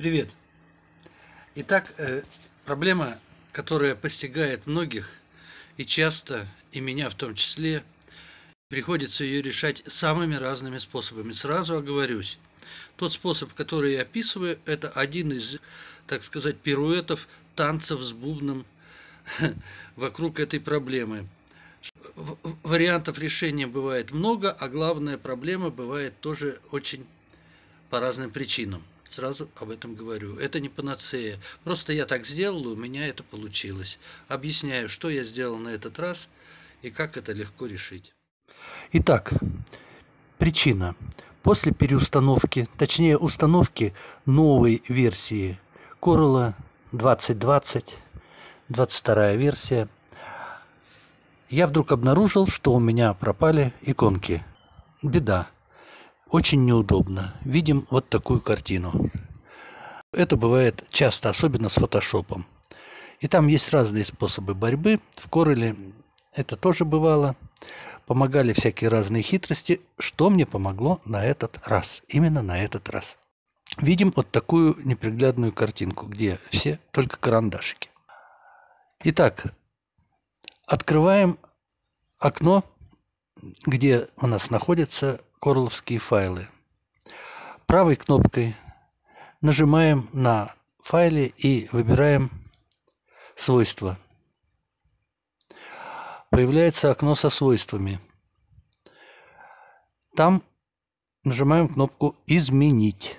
Привет! Итак, э, проблема, которая постигает многих и часто, и меня в том числе, приходится ее решать самыми разными способами. Сразу оговорюсь, тот способ, который я описываю, это один из, так сказать, пируэтов, танцев с бубном вокруг этой проблемы. Вариантов решения бывает много, а главная проблема бывает тоже очень по разным причинам. Сразу об этом говорю. Это не панацея. Просто я так сделал, у меня это получилось. Объясняю, что я сделал на этот раз и как это легко решить. Итак, причина. После переустановки, точнее установки новой версии Corolla 2020, 22 версия, я вдруг обнаружил, что у меня пропали иконки. Беда. Очень неудобно. Видим вот такую картину. Это бывает часто, особенно с фотошопом. И там есть разные способы борьбы. В Кореле это тоже бывало. Помогали всякие разные хитрости. Что мне помогло на этот раз? Именно на этот раз. Видим вот такую неприглядную картинку, где все только карандашики. Итак, открываем окно, где у нас находится корловские файлы. Правой кнопкой нажимаем на файле и выбираем свойства. Появляется окно со свойствами. Там нажимаем кнопку «Изменить».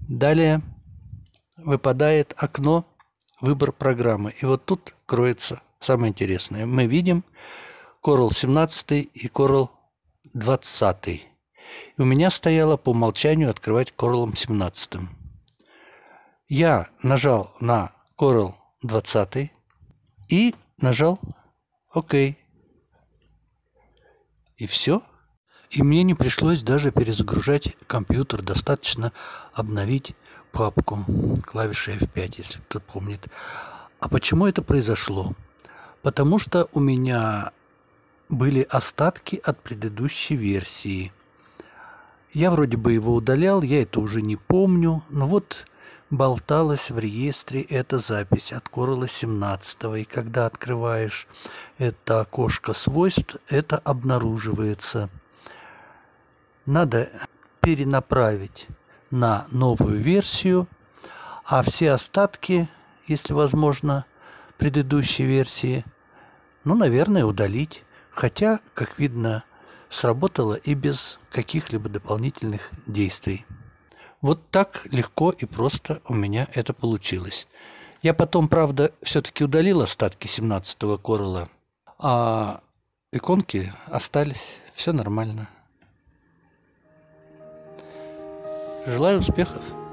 Далее выпадает окно «Выбор программы». И вот тут кроется самое интересное. Мы видим, Корал 17 и Корал 20. И у меня стояло по умолчанию открывать Коралом 17. Я нажал на Корал 20 и нажал ОК. И все. И мне не пришлось даже перезагружать компьютер. Достаточно обновить папку клавиши F5, если кто помнит. А почему это произошло? Потому что у меня были остатки от предыдущей версии. Я вроде бы его удалял, я это уже не помню, но вот болталась в реестре эта запись от Корла 17 и когда открываешь это окошко свойств, это обнаруживается. Надо перенаправить на новую версию, а все остатки, если возможно, предыдущей версии, ну, наверное, удалить. Хотя, как видно, сработало и без каких-либо дополнительных действий. Вот так легко и просто у меня это получилось. Я потом, правда, все-таки удалил остатки 17-го корла, а иконки остались, все нормально. Желаю успехов!